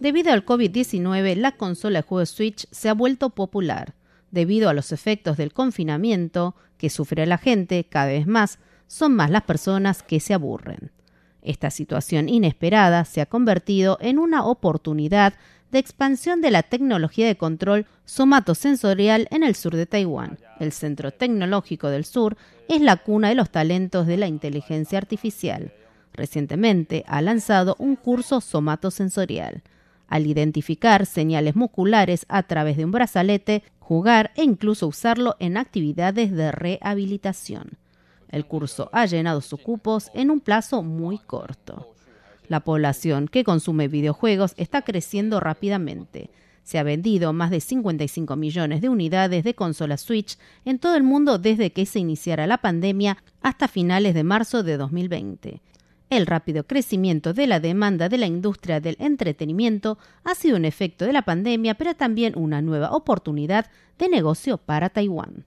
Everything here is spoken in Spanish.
Debido al COVID-19, la consola de juego Switch se ha vuelto popular. Debido a los efectos del confinamiento que sufre la gente cada vez más, son más las personas que se aburren. Esta situación inesperada se ha convertido en una oportunidad de expansión de la tecnología de control somatosensorial en el sur de Taiwán. El Centro Tecnológico del Sur es la cuna de los talentos de la inteligencia artificial. Recientemente ha lanzado un curso somatosensorial al identificar señales musculares a través de un brazalete, jugar e incluso usarlo en actividades de rehabilitación. El curso ha llenado sus cupos en un plazo muy corto. La población que consume videojuegos está creciendo rápidamente. Se ha vendido más de 55 millones de unidades de consola Switch en todo el mundo desde que se iniciara la pandemia hasta finales de marzo de 2020. El rápido crecimiento de la demanda de la industria del entretenimiento ha sido un efecto de la pandemia, pero también una nueva oportunidad de negocio para Taiwán.